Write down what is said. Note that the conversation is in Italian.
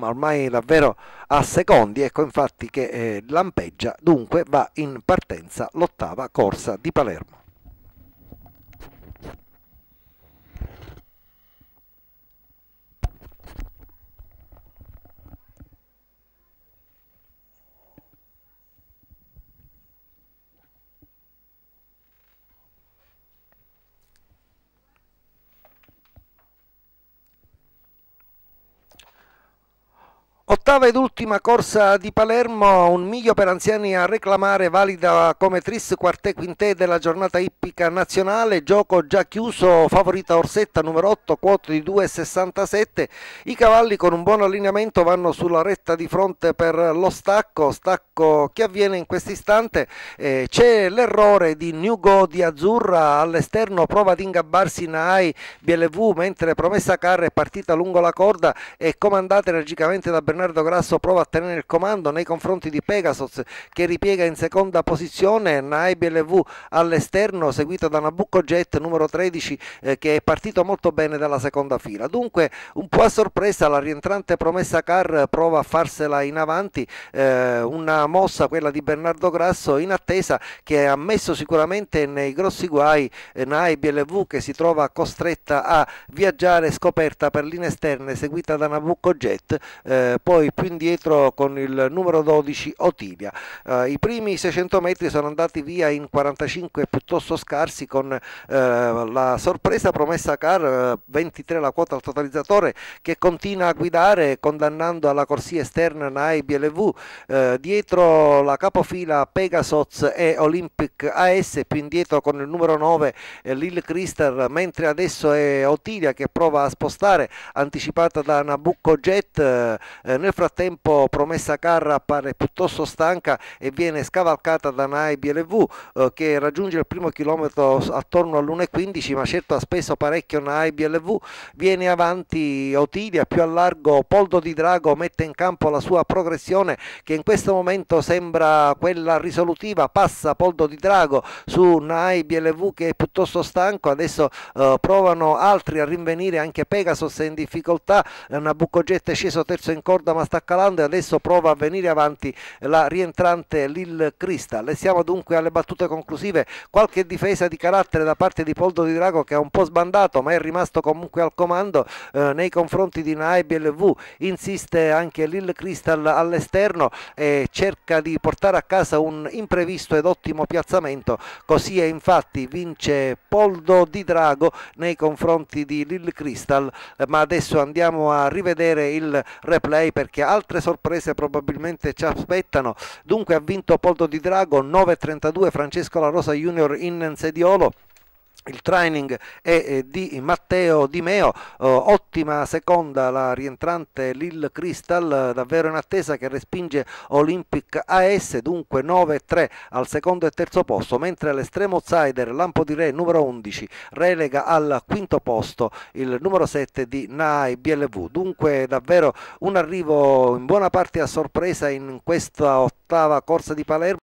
ormai davvero a secondi, ecco infatti che eh, lampeggia, dunque va in partenza l'ottava corsa di Palermo. Ottava ed ultima corsa di Palermo, un miglio per anziani a reclamare, valida come tris quartè quintè della giornata ippica nazionale, gioco già chiuso, favorita Orsetta numero 8, quota di 2,67, i cavalli con un buon allineamento vanno sulla retta di fronte per lo stacco, stacco che avviene in questo istante, eh, c'è l'errore di New Go di Azzurra all'esterno, prova ad ingabbarsi in AI BLV, mentre Promessa Carra è partita lungo la corda e comandata energicamente da Bernardo Leonardo Grasso prova a tenere il comando nei confronti di Pegasus che ripiega in seconda posizione Naib LV all'esterno seguita da Nabucco Jet numero 13 eh, che è partito molto bene dalla seconda fila dunque un po' a sorpresa la rientrante promessa Car prova a farsela in avanti eh, una mossa quella di Bernardo Grasso in attesa che ha messo sicuramente nei grossi guai eh, Naib che si trova costretta a viaggiare scoperta per linee esterne seguita da Nabucco Jet eh, poi più indietro con il numero 12 Otilia. Eh, I primi 600 metri sono andati via in 45 piuttosto scarsi con eh, la sorpresa promessa Car 23 eh, la quota al totalizzatore che continua a guidare condannando alla corsia esterna Nai BLV eh, dietro la capofila Pegasoz e Olympic AS più indietro con il numero 9 eh, Lil Crystal mentre adesso è Otilia che prova a spostare anticipata da Nabucco Jet eh, eh nel frattempo Promessa Carra appare piuttosto stanca e viene scavalcata da Nai BLV eh, che raggiunge il primo chilometro attorno all'1.15 ma certo ha speso parecchio Nai BLV. Viene avanti Otilia più a largo Poldo di Drago mette in campo la sua progressione che in questo momento sembra quella risolutiva. Passa Poldo di Drago su Nai BLV che è piuttosto stanco. Adesso eh, provano altri a rinvenire anche Pegasus è in difficoltà. Nabucco Jet è sceso terzo in corda seconda ma sta calando e adesso prova a venire avanti la rientrante Lil Crystal e siamo dunque alle battute conclusive qualche difesa di carattere da parte di Poldo Di Drago che è un po' sbandato ma è rimasto comunque al comando eh, nei confronti di Naib LV insiste anche Lil Crystal all'esterno e cerca di portare a casa un imprevisto ed ottimo piazzamento così è infatti vince Poldo Di Drago nei confronti di Lil Crystal ma adesso andiamo a rivedere il replay perché altre sorprese probabilmente ci aspettano. Dunque ha vinto Poldo Di Drago 9.32 Francesco La Rosa Junior in Sediolo il training è eh, di Matteo Di Meo, oh, ottima seconda la rientrante Lil Crystal, davvero in attesa che respinge Olympic AS, dunque 9-3 al secondo e terzo posto, mentre l'estremo outsider Lampo di Re numero 11 relega al quinto posto il numero 7 di Nai BLV, dunque davvero un arrivo in buona parte a sorpresa in questa ottava corsa di Palermo.